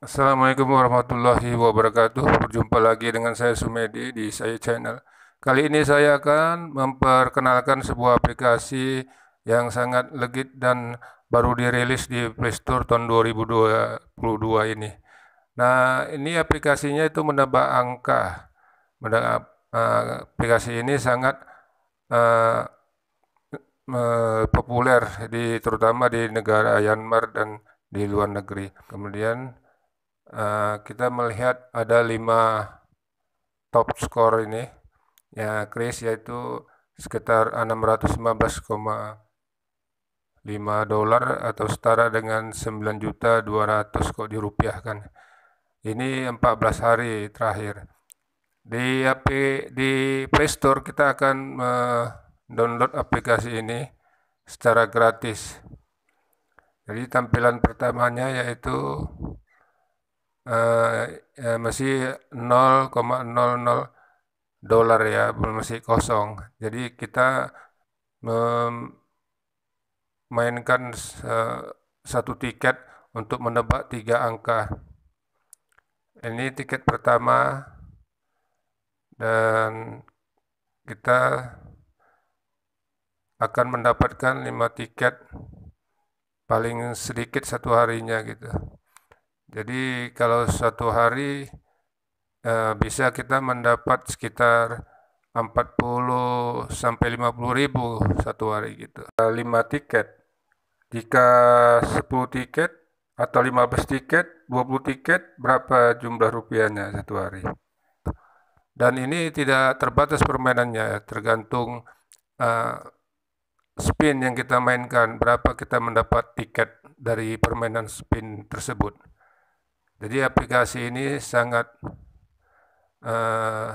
Assalamualaikum warahmatullahi wabarakatuh. Berjumpa lagi dengan saya Sumedi di saya channel. Kali ini saya akan memperkenalkan sebuah aplikasi yang sangat legit dan baru dirilis di Playstore tahun 2022 ini. Nah, ini aplikasinya itu menebak angka. Eh, aplikasi ini sangat uh, populer di terutama di negara Myanmar dan di luar negeri. Kemudian Eh, kita melihat ada lima top score ini ya Chris yaitu sekitar 615,5 dolar atau setara dengan 9 juta 200 kok dirupiahkan ini 14 hari terakhir di AP di Play Store kita akan download aplikasi ini secara gratis. Jadi tampilan pertamanya yaitu Eh, eh, masih 0,00 dolar ya, belum masih kosong. Jadi kita memainkan satu tiket untuk menebak tiga angka. Ini tiket pertama dan kita akan mendapatkan lima tiket paling sedikit satu harinya gitu. Jadi kalau satu hari e, bisa kita mendapat sekitar 40 sampai 50 ribu satu hari gitu. Eh, lima tiket. Jika 10 tiket atau 15 tiket, 20 tiket berapa jumlah rupiahnya satu hari? Dan ini tidak terbatas permainannya, tergantung uh, spin yang kita mainkan, berapa kita mendapat tiket dari permainan spin tersebut. Jadi aplikasi ini sangat uh,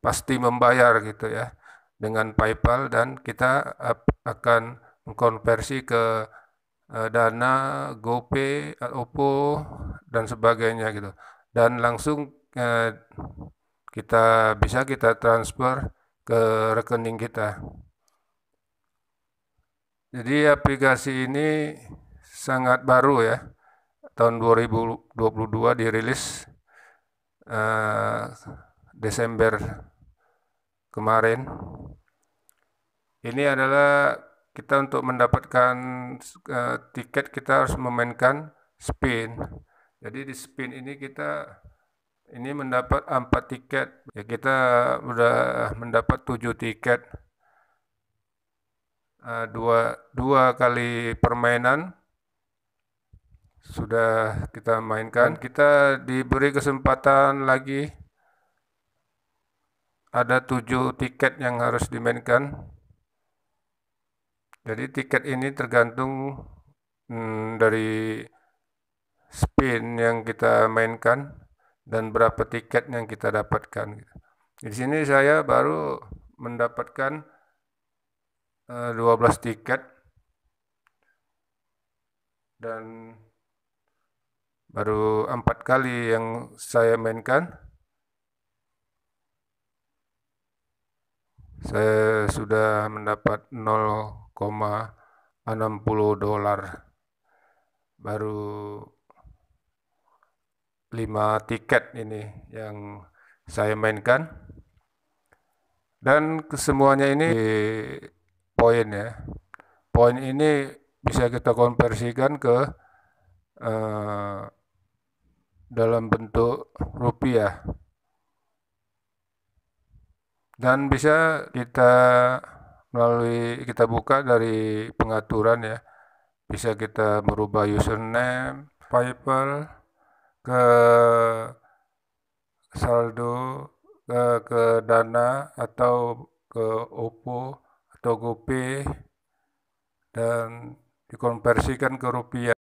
pasti membayar gitu ya dengan PayPal dan kita akan mengkonversi ke eh, Dana, GoPay, Oppo dan sebagainya gitu. Dan langsung uh, kita bisa kita transfer ke rekening kita. Jadi aplikasi ini sangat baru ya tahun 2022 dirilis uh, Desember kemarin. Ini adalah kita untuk mendapatkan uh, tiket kita harus memainkan spin. Jadi di spin ini kita ini mendapat empat tiket. Ya kita sudah mendapat tujuh tiket. Uh, dua, dua kali permainan sudah kita mainkan kita diberi kesempatan lagi ada tujuh tiket yang harus dimainkan jadi tiket ini tergantung hmm, dari spin yang kita mainkan dan berapa tiket yang kita dapatkan gitu. di sini saya baru mendapatkan uh, eh, 12 tiket dan baru empat kali yang saya mainkan saya sudah mendapat 0,60 dolar baru 5 tiket ini yang saya mainkan dan kesemuanya ini poin ya poin ini bisa kita konversikan ke eh, dalam bentuk rupiah dan bisa kita melalui kita buka dari pengaturan ya bisa kita merubah username paypal ke saldo ke, ke Dana atau ke Oppo atau GoPay dan dikonversikan ke rupiah